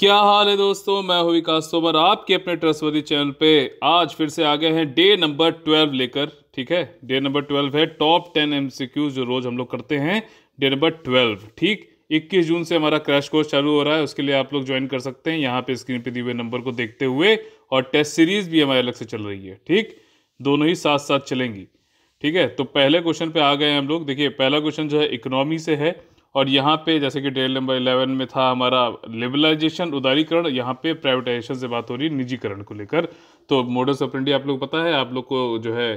क्या हाल है दोस्तों मैं हूं विकास तोमर आपके अपने ट्रस्टवर्दी चैनल पे आज फिर से आ गए हैं डे नंबर ट्वेल्व लेकर ठीक है डे नंबर ट्वेल्व है टॉप टेन एम जो रोज हम लोग करते हैं डे नंबर ट्वेल्व ठीक 21 जून से हमारा क्रैश कोर्स चालू हो रहा है उसके लिए आप लोग ज्वाइन कर सकते हैं यहाँ पे स्क्रीन पे दिए हुए नंबर को देखते हुए और टेस्ट सीरीज भी हमारे अलग से चल रही है ठीक दोनों ही साथ साथ चलेंगी ठीक है तो पहले क्वेश्चन पे आ गए हम लोग देखिए पहला क्वेश्चन जो है इकोनॉमी से है और यहाँ पे जैसे कि डेल नंबर इलेवन में था हमारा लिबलाइजेशन उदारीकरण यहाँ पे प्राइवेटाइजेशन से बात हो रही है निजीकरण को लेकर तो ऑफ इंडिया आप लोग पता है आप लोग को जो है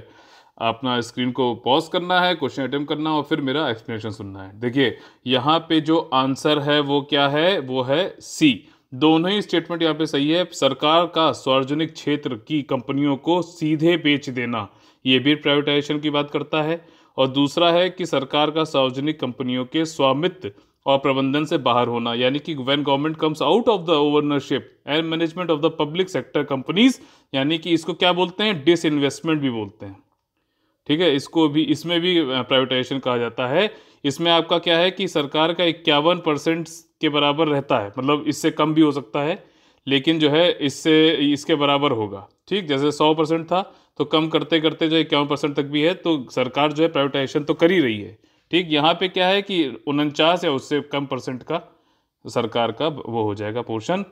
अपना स्क्रीन को पॉज करना है क्वेश्चन अटेम्प करना और फिर मेरा एक्सप्लेनेशन सुनना है देखिए यहाँ पे जो आंसर है वो क्या है वो है सी दोनों ही स्टेटमेंट यहाँ पे सही है सरकार का सार्वजनिक क्षेत्र की कंपनियों को सीधे बेच देना ये भी प्राइवेटाइजेशन की बात करता है और दूसरा है कि सरकार का सार्वजनिक कंपनियों के स्वामित्व और प्रबंधन से बाहर होना यानी कि when government comes out of the ownership and management of the public sector companies यानी कि इसको क्या बोलते हैं डिस इन्वेस्टमेंट भी बोलते हैं ठीक है इसको भी इसमें भी प्राइवेटाइजेशन कहा जाता है इसमें आपका क्या है कि सरकार का इक्यावन परसेंट के बराबर रहता है मतलब इससे कम भी हो सकता है लेकिन जो है इससे इसके बराबर होगा ठीक जैसे सौ परसेंट था तो कम करते करते जो इक्यावन परसेंट तक भी है तो सरकार जो है प्राइवेटाइजेशन तो कर ही रही है ठीक यहाँ पे क्या है कि उनचास या उससे कम परसेंट का सरकार का वो हो जाएगा पोर्शन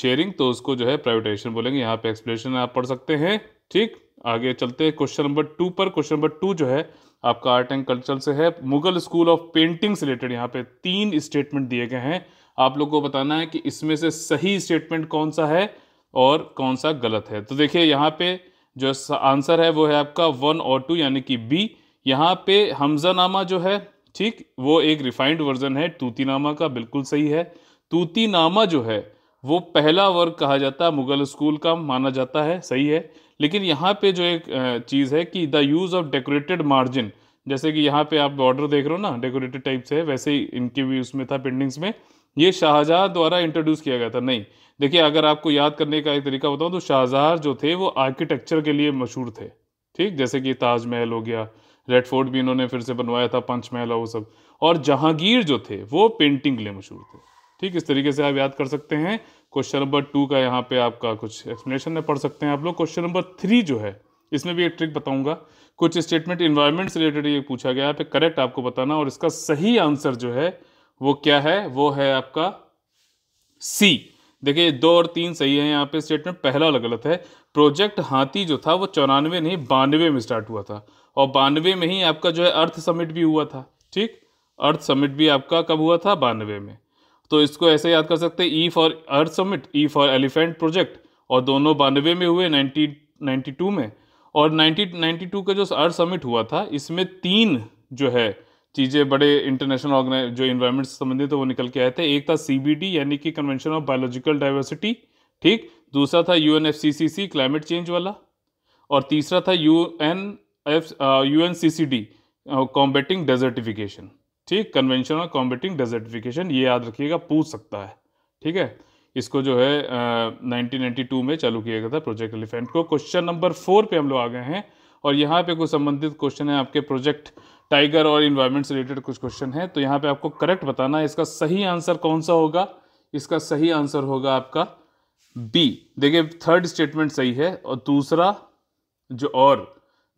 शेयरिंग तो उसको जो है प्राइवेटाइजेशन बोलेंगे यहाँ पे एक्सप्लेनेशन आप पढ़ सकते हैं ठीक आगे चलते हैं क्वेश्चन नंबर टू पर क्वेश्चन नंबर टू जो है आपका आर्ट एंड कल्चर से है मुगल स्कूल ऑफ पेंटिंग से रिलेटेड यहाँ पे तीन स्टेटमेंट दिए गए हैं आप लोग को बताना है कि इसमें से सही स्टेटमेंट कौन सा है और कौन सा गलत है तो देखिए यहाँ पे जो आंसर है वो है आपका वन और टू यानी कि बी यहाँ पे हमजानामा जो है ठीक वो एक रिफाइंड वर्जन है नामा का बिल्कुल सही है तूतीनामा जो है वो पहला वर्ग कहा जाता है मुगल स्कूल का माना जाता है सही है लेकिन यहाँ पे जो एक चीज़ है कि the use of decorated margin जैसे कि यहाँ पे आप बॉर्डर देख रहे हो ना डेकोरेटेड टाइप से है वैसे ही इनके भी उसमें था पेंटिंग्स में ये शाहजहाँ द्वारा इंट्रोड्यूस किया गया था नहीं देखिए अगर आपको याद करने का एक तरीका बताऊँ तो शाहजहाँ जो थे वो आर्किटेक्चर के लिए मशहूर थे ठीक जैसे कि ताजमहल हो गया रेड फोर्ट भी इन्होंने फिर से बनवाया था पंचमहल वो सब और जहांगीर जो थे वो पेंटिंग के लिए मशहूर थे ठीक इस तरीके से आप याद कर सकते हैं क्वेश्चन नंबर टू का यहाँ पे आपका कुछ एक्सप्लेनेशन में पढ़ सकते हैं आप लोग क्वेश्चन नंबर थ्री जो है इसमें भी एक ट्रिक बताऊंगा कुछ स्टेटमेंट इन्वायरमेंट से रिलेटेड ये पूछा गया है करेक्ट आपको बताना और इसका सही आंसर जो है वो क्या है वो है आपका सी देखिए दो और तीन सही है यहाँ पे स्टेटमेंट पहला वाला गलत है प्रोजेक्ट हाथी जो था वो चौरानवे नहीं बानवे में स्टार्ट हुआ था और बानवे में ही आपका जो है अर्थ समिट भी हुआ था ठीक अर्थ समिट भी आपका कब हुआ था बानवे में तो इसको ऐसे याद कर सकते E for earth summit E for elephant project और दोनों बानवे में हुए नाइनटीन नाइन्टी टू में और नाइनटीन नाइन्टी टू का जो अर्थ समिट हुआ था इसमें तीन जो है चीज़ें बड़े इंटरनेशनल ऑर्गेनाइज जो इन्वायरमेंट से संबंधित है वो निकल के आए थे एक था सीबीडी यानी कि कन्वेंशन ऑफ बायोलॉजिकल डाइवर्सिटी ठीक दूसरा था यू क्लाइमेट चेंज वाला और तीसरा था U N F U N C C D combating desertification ठीक कन्वेंशन ऑफ कॉम्बेटिंग डेजर्टिफिकेशन ये याद रखिएगा पूछ सकता है ठीक है इसको जो है नाइनटीन टू में चालू किया गया था प्रोजेक्ट एलिफेंट को क्वेश्चन नंबर फोर पे हम लोग आ गए हैं और यहाँ पे कुछ संबंधित क्वेश्चन है आपके प्रोजेक्ट टाइगर और इन्वायरमेंट से रिलेटेड कुछ क्वेश्चन है तो यहाँ पे आपको करेक्ट बताना है इसका सही आंसर कौन सा होगा इसका सही आंसर होगा आपका बी देखिए थर्ड स्टेटमेंट सही है और दूसरा जो और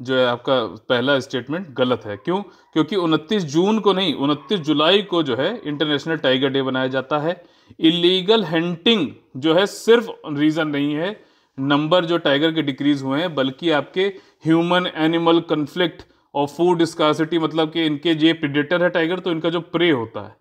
जो है आपका पहला स्टेटमेंट गलत है क्यों क्योंकि 29 जून को नहीं 29 जुलाई को जो है इंटरनेशनल टाइगर डे बनाया जाता है इलीगल हंटिंग जो है सिर्फ रीज़न नहीं है नंबर जो टाइगर के डिक्रीज हुए हैं बल्कि आपके ह्यूमन एनिमल कन्फ्लिक्ट और फूड स्कॉसिटी मतलब कि इनके ये प्रिडेटर है टाइगर तो इनका जो प्रे होता है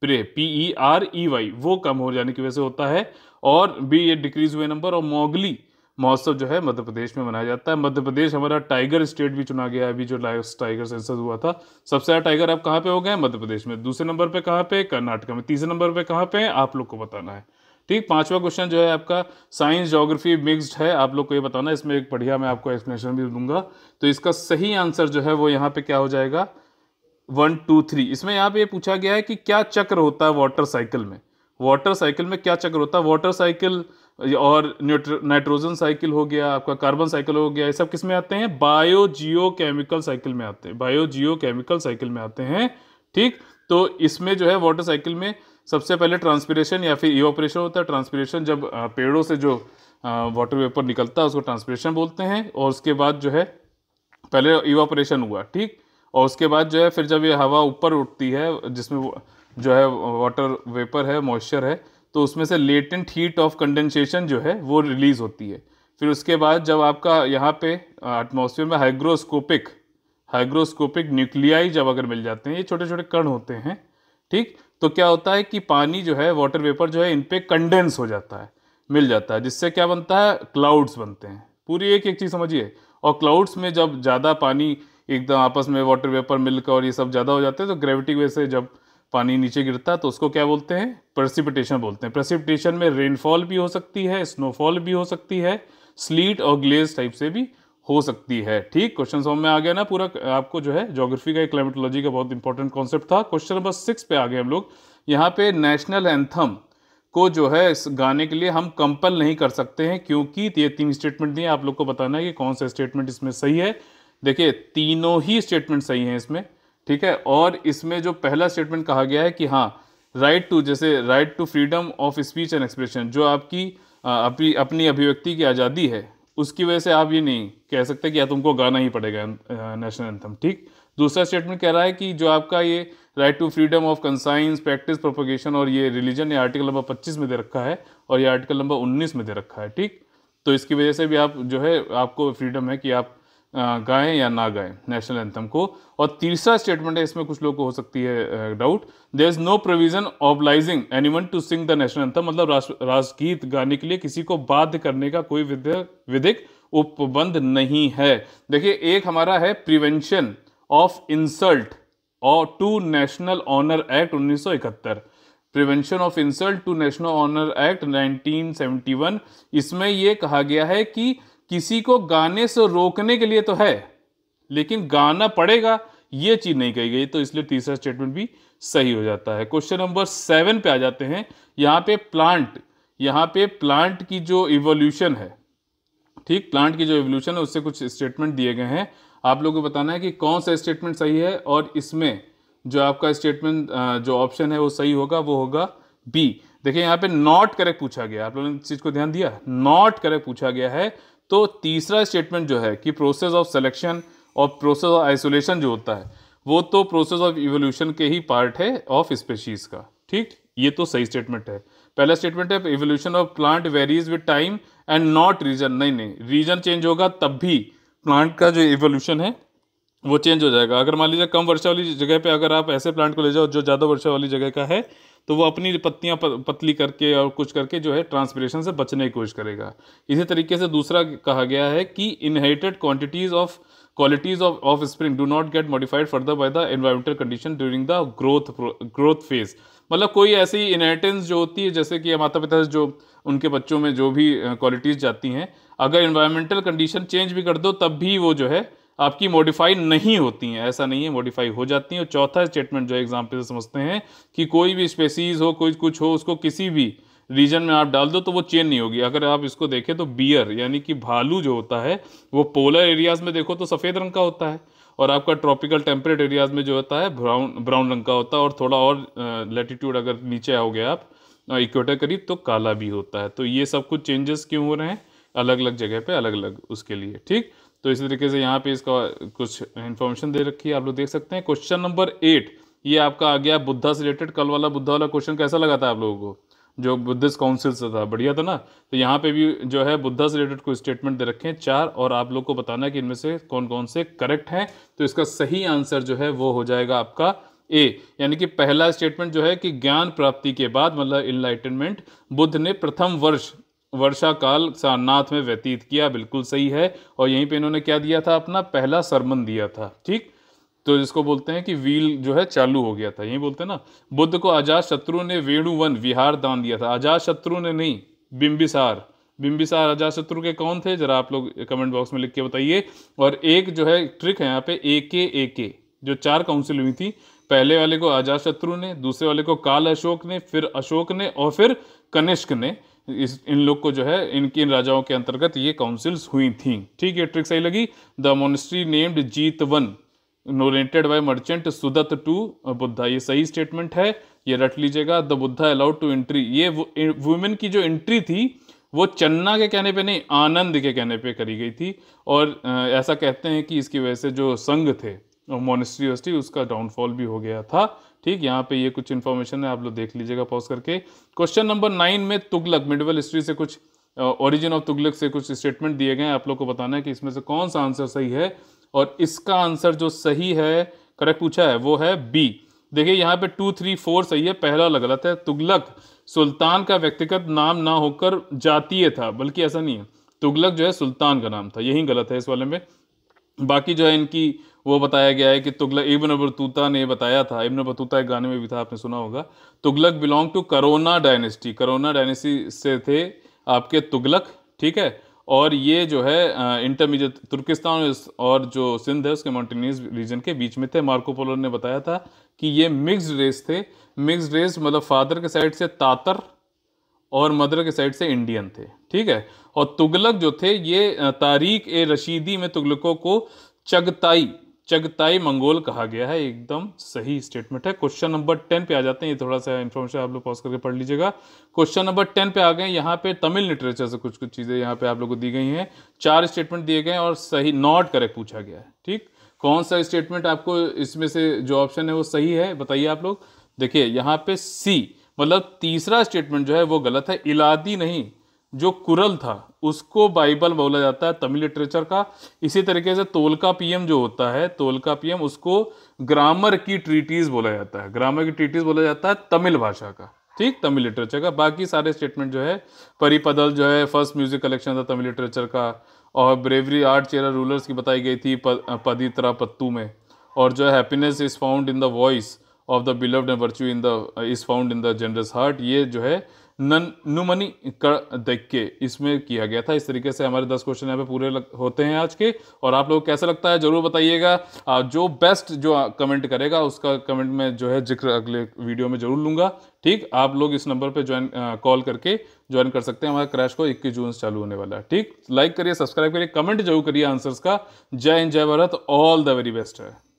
prey P E R E Y वो कम हो जाने की वजह से होता है और बी ये डिक्रीज हुए नंबर और मोगली महोत्सव जो है मध्य प्रदेश में मनाया जाता है मध्य प्रदेश हमारा टाइगर स्टेट भी चुना गया है अभी जो लाइव टाइगर सेंसस हुआ था सबसे ज़्यादा टाइगर आप कहाँ पे हो गए मध्य प्रदेश में दूसरे नंबर पे कहाँ पे कर्नाटका में तीसरे नंबर पे कहाँ पे आप लोग को बताना है ठीक पांचवा क्वेश्चन जो है आपका साइंस जोग्राफी मिक्स्ड है आप लोग को ये बताना इसमें एक बढ़िया मैं आपको एक्सप्लेनेशन भी दूंगा तो इसका सही आंसर जो है वो यहाँ पे क्या हो जाएगा वन टू थ्री इसमें यहाँ पे ये पूछा गया है कि क्या चक्र होता है वाटर साइकिल में वाटर साइकिल में क्या चक्र होता है वाटर साइकिल और नाइट्रोजन साइकिल हो गया आपका कार्बन साइकिल हो गया ये सब किस में आते हैं बायो जियो केमिकल साइकिल में आते हैं बायो जियो केमिकल साइकिल में आते हैं ठीक तो इसमें जो है वाटर साइकिल में सबसे पहले ट्रांसपीरेशन या फिर ईवापोरेशन होता है ट्रांसपीरेशन जब पेड़ों से जो वाटर वेपर निकलता है उसको ट्रांसपीरेशन बोलते हैं और उसके बाद जो है पहले इवापोरेशन हुआ ठीक और उसके बाद जो है फिर जब ये हवा ऊपर उठती है जिसमें जो है वाटर वेपर है मॉइस्चर है तो उसमें से लेटेंट हीट ऑफ कंडेंसेशन जो है वो रिलीज़ होती है फिर उसके बाद जब आपका यहाँ पे एटमोसफियर में हाइग्रोस्कोपिक हाइग्रोस्कोपिक न्यूक्लियाई जब अगर मिल जाते हैं ये छोटे छोटे कण होते हैं ठीक तो क्या होता है कि पानी जो है वाटर वेपर जो है इन पर कंडेंस हो जाता है मिल जाता है जिससे क्या बनता है क्लाउड्स बनते हैं पूरी एक एक चीज़ समझिए और क्लाउड्स में जब ज़्यादा पानी एकदम आपस में वाटर वेपर मिलकर और ये सब ज़्यादा हो जाते हैं तो ग्रेविटी की वजह से जब पानी नीचे गिरता है तो उसको क्या बोलते हैं प्रसिपिटेशन बोलते हैं प्रसिपिटेशन में रेनफॉल भी हो सकती है स्नोफॉल भी हो सकती है स्लीट और ग्लेज टाइप से भी हो सकती है ठीक क्वेश्चन समझ में आ गया ना पूरा आपको जो है ज्योग्राफी का क्लाइमेटोलॉजी का बहुत इंपॉर्टेंट कॉन्सेप्ट था क्वेश्चन नंबर सिक्स पे आ गए हम लोग यहाँ पे नेशनल एंथम को जो है इस गाने के लिए हम कंपल नहीं कर सकते हैं क्योंकि ये तीन स्टेटमेंट दिए आप लोग को बताना है कि कौन सा स्टेटमेंट इसमें सही है देखिए तीनों ही स्टेटमेंट सही हैं इसमें ठीक है और इसमें जो पहला स्टेटमेंट कहा गया है कि हाँ राइट टू जैसे right to freedom of speech and expression जो आपकी अपनी अपनी अभिव्यक्ति की आज़ादी है उसकी वजह से आप ये नहीं कह सकते कि या तुमको गाना ही पड़ेगा नेशनल अं, एंथम अं, ठीक दूसरा स्टेटमेंट कह रहा है कि जो आपका ये right to freedom of conscience practice propagation और ये रिलीजन ये आर्टिकल नंबर पच्चीस में दे रखा है और ये आर्टिकल नंबर उन्नीस में दे रखा है ठीक तो इसकी वजह से भी आप जो है आपको फ्रीडम है कि आप गाएं या ना गाएं नेशनल एंथम को और तीसरा स्टेटमेंट है इसमें कुछ लोग को हो सकती है doubt there is no provision obliging anyone to sing the national anthem मतलब राष्ट्रगीत गाने के लिए किसी को बाध्य करने का कोई विधिक उपबंध नहीं है देखिए एक हमारा है प्रिवेंशन ऑफ इंसल्ट और to national honour act 1971 prevention of insult to national honour act 1971 इसमें यह कहा गया है कि किसी को गाने से रोकने के लिए तो है लेकिन गाना पड़ेगा यह चीज़ नहीं कही गई तो इसलिए तीसरा स्टेटमेंट भी सही हो जाता है क्वेश्चन नंबर सेवन पे आ जाते हैं यहां पे प्लांट यहाँ पे प्लांट की जो इवोल्यूशन है ठीक प्लांट की जो इवोल्यूशन है उससे कुछ स्टेटमेंट दिए गए हैं आप लोगों को बताना है कि कौन सा स्टेटमेंट सही है और इसमें जो आपका स्टेटमेंट जो ऑप्शन है वो सही होगा वो होगा बी देखिए यहाँ पे नॉट करेक्ट पूछा गया आप लोगों ने चीज़ को ध्यान दिया नॉट करेक्ट पूछा गया है तो तीसरा स्टेटमेंट जो है कि प्रोसेस ऑफ सिलेक्शन और प्रोसेस ऑफ आइसोलेशन जो होता है वो तो प्रोसेस ऑफ इवोल्यूशन के ही पार्ट है ऑफ स्पेशीज़ का ठीक ये तो सही स्टेटमेंट है पहला स्टेटमेंट है evolution of plant varies with time and not region नहीं नहीं रीजन चेंज होगा तब भी प्लांट का जो इवोल्यूशन है वो चेंज हो जाएगा अगर मान लीजिए कम वर्षा वाली जगह पे अगर आप ऐसे प्लांट को ले जाओ जो ज़्यादा वर्षा वाली जगह का है तो वो अपनी पत्तियाँ पतली करके और कुछ करके जो है ट्रांसप्रेशन से बचने की कोशिश करेगा इसी तरीके से दूसरा कहा गया है कि inherited quantities of qualities of offspring do not get modified further by the environmental condition during the growth growth phase मतलब कोई ऐसी इनहेरिटेंस जो होती है जैसे कि माता पिता जो उनके बच्चों में जो भी क्वालिटीज़ जाती हैं अगर इन्वायरमेंटल कंडीशन चेंज भी कर दो तब भी वो जो है आपकी मॉडिफाई नहीं होती हैं ऐसा नहीं है मॉडिफाई हो जाती हैं और चौथा स्टेटमेंट जो एग्जाम्पल से समझते हैं कि कोई भी स्पेसीज हो कोई कुछ हो उसको किसी भी रीजन में आप डाल दो तो वो चेंज नहीं होगी अगर आप इसको देखें तो बियर यानी कि भालू जो होता है वो पोलर एरियाज़ में देखो तो सफ़ेद रंग का होता है और आपका ट्रॉपिकल टेम्परेट एरियाज़ में जो होता है ब्राउन ब्राउन रंग का होता है और थोड़ा और लेटीट्यूड अगर नीचे आओगे आप इक्वेटर करीब तो काला भी होता है तो ये सब कुछ चेंजेस क्यों हो रहे हैं अलग अलग जगह पे अलग अलग उसके लिए ठीक तो इसी तरीके से यहाँ पे इसका कुछ इन्फॉर्मेशन दे रखी है आप लोग देख सकते हैं क्वेश्चन नंबर एट ये आपका आ गया बुद्धा से रिलेटेड कल वाला बुद्धा वाला क्वेश्चन कैसा लगा था आप लोगों को जो बुद्धिस्ट काउंसिल से था बढ़िया था ना तो यहाँ पे भी जो है बुद्धा से रिलेटेड कोई स्टेटमेंट दे रखे हैं चार और आप लोग को बताना है कि इनमें से कौन कौन से करेक्ट हैं तो इसका सही आंसर जो है वो हो जाएगा आपका ए यानी कि पहला स्टेटमेंट जो है कि ज्ञान प्राप्ति के बाद मतलब इनलाइटनमेंट बुद्ध ने प्रथम वर्ष वर्षा काल सारनाथ में व्यतीत किया बिल्कुल सही है और यहीं पे इन्होंने क्या दिया था अपना पहला सरमन दिया था ठीक तो जिसको बोलते हैं कि व्हील जो है चालू हो गया था यही बोलते हैं ना बुद्ध को अजात शत्रु ने वेणुवन विहार दान दिया था अजात शत्रु ने नहीं बिम्बिसार बिम्बिसार अजात शत्रु के कौन थे जरा आप लोग कमेंट बॉक्स में लिख के बताइए और एक जो है ट्रिक है यहाँ पे ए के ए के जो चार काउंसिल हुई थी पहले वाले को अजात शत्रु ने दूसरे वाले को काल अशोक ने फिर अशोक ने और फिर कनिष्क ने इस इन लोग को जो है इनके इन राजाओं के अंतर्गत ये काउंसिल्स हुई थी ठीक है ट्रिक सही लगी the monastery named Jetavana donated by merchant Sudatta to Buddha ये सही स्टेटमेंट है ये रट लीजिएगा the Buddha allowed to entry ये वुमेन की जो एंट्री थी वो चन्ना के कहने पे नहीं आनंद के कहने पे करी गई थी और ऐसा कहते हैं कि इसकी वजह से जो संघ थे मोनिस्ट्री उसका डाउनफॉल भी हो गया था ठीक यहाँ पे ये कुछ इन्फॉर्मेशन है आप लोग देख लीजिएगा पॉज करके क्वेश्चन नंबर नाइन में तुगलक मिडवल हिस्ट्री से कुछ ओरिजिन ऑफ तुगलक से कुछ स्टेटमेंट दिए गए हैं आप लोग को बताना है कि इसमें से कौन सा आंसर सही है और इसका आंसर जो सही है करेक्ट पूछा है वो है बी देखिए यहाँ पे टू थ्री फोर सही है पहला गलत है तुगलक सुल्तान का व्यक्तिगत नाम ना होकर जातीय था बल्कि ऐसा नहीं है तुगलक जो है सुल्तान का नाम था यही गलत है इस वाले में बाकी जो है इनकी वो बताया गया है कि तुगलक इबन बतूता ने बताया था इबन बतूता एक गाने में भी था आपने सुना होगा Tughlaq belong to Qarauna dynasty Qarauna dynasty से थे आपके तुगलक ठीक है और ये जो है इंटरमीडिएट तुर्किस्तान और जो सिंध है उसके माउंटेनियस रीजन के बीच में थे मार्कोपोलो ने बताया था कि ये मिक्स रेस थे मिक्स रेस मतलब फादर के साइड से तातर और मदर के साइड से इंडियन थे ठीक है और तुगलक जो थे ये तारीख ए रशीदी में तुगलकों को चगताई चगताई मंगोल कहा गया है एकदम सही स्टेटमेंट है क्वेश्चन नंबर टेन पे आ जाते हैं ये थोड़ा सा इन्फॉर्मेशन आप लोग पॉज करके पढ़ लीजिएगा क्वेश्चन नंबर टेन पे आ गए यहाँ पे तमिल लिटरेचर से कुछ कुछ चीज़ें यहाँ पे आप लोगों को दी गई हैं चार स्टेटमेंट दिए गए और सही नॉट करेक्ट पूछा गया है ठीक कौन सा स्टेटमेंट आपको इसमें से जो ऑप्शन है वो सही है बताइए आप लोग देखिए यहाँ पे सी मतलब तीसरा स्टेटमेंट जो है वो गलत है इलादी नहीं जो कुरल था उसको बाइबल बोला जाता है तमिल लिटरेचर का इसी तरीके से तोलका पीएम जो होता है तोलका पीएम उसको ग्रामर की ट्रीटीज़ बोला जाता है ग्रामर की ट्रीटीज़ बोला जाता है तमिल भाषा का ठीक तमिल लिटरेचर का बाकी सारे स्टेटमेंट जो है परिपदल जो है फर्स्ट म्यूजिक कलेक्शन था तमिल लिटरेचर का और ब्रेवरी आर्ट चेरा रूलर्स की बताई गई थी पदित्रा पत्तू में और जो है happiness is found in the voice of the beloved and virtue in the is found in the generous heart ये जो है ननुमनी कर देख के इसमें किया गया था इस तरीके से हमारे दस क्वेश्चन यहाँ पे पूरे लग, होते हैं आज के और आप लोग कैसा लगता है जरूर बताइएगा जो बेस्ट जो कमेंट करेगा उसका कमेंट में जो है जिक्र अगले वीडियो में जरूर लूंगा ठीक आप लोग इस नंबर पे ज्वाइन कॉल करके ज्वाइन कर सकते हैं हमारा क्रैश को इक्कीस जून से चालू होने वाला है ठीक लाइक करिए सब्सक्राइब करिए कमेंट जरूर करिए आंसर्स का जय हिंद जय Bharat all the very best है